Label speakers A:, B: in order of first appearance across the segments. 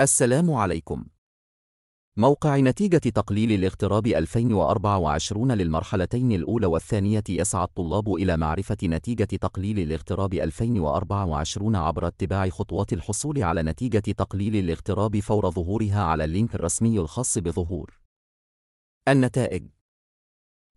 A: السلام عليكم. موقع نتيجة تقليل الاغتراب 2024 للمرحلتين الأولى والثانية يسعى الطلاب إلى معرفة نتيجة تقليل الاغتراب 2024 عبر اتباع خطوات الحصول على نتيجة تقليل الاغتراب فور ظهورها على اللينك الرسمي الخاص بظهور النتائج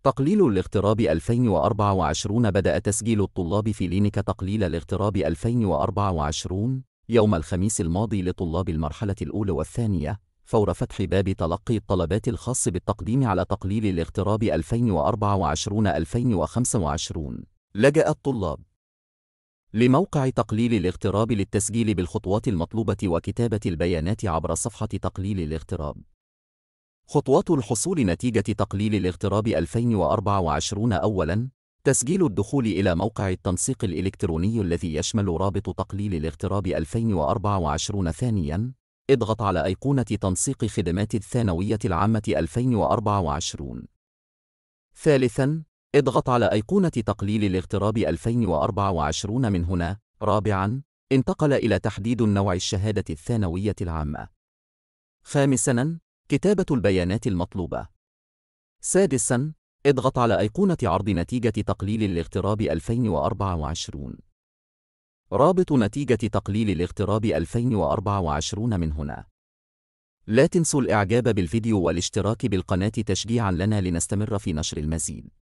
A: تقليل الاغتراب 2024 بدأ تسجيل الطلاب في لينك تقليل الاغتراب 2024 يوم الخميس الماضي لطلاب المرحلة الأولى والثانية فور فتح باب تلقي الطلبات الخاص بالتقديم على تقليل الاغتراب 2024-2025 لجأ الطلاب لموقع تقليل الاغتراب للتسجيل بالخطوات المطلوبة وكتابة البيانات عبر صفحة تقليل الاغتراب خطوات الحصول نتيجة تقليل الاغتراب 2024 أولاً تسجيل الدخول إلى موقع التنسيق الإلكتروني الذي يشمل رابط تقليل الاغتراب 2024 ثانياً اضغط على أيقونة تنسيق خدمات الثانوية العامة 2024 ثالثاً اضغط على أيقونة تقليل الاغتراب 2024 من هنا رابعاً انتقل إلى تحديد النوع الشهادة الثانوية العامة خامساً كتابة البيانات المطلوبة سادساً اضغط على أيقونة عرض نتيجة تقليل الاغتراب 2024 رابط نتيجة تقليل الاغتراب 2024 من هنا لا تنسوا الإعجاب بالفيديو والاشتراك بالقناة تشجيعا لنا لنستمر في نشر المزيد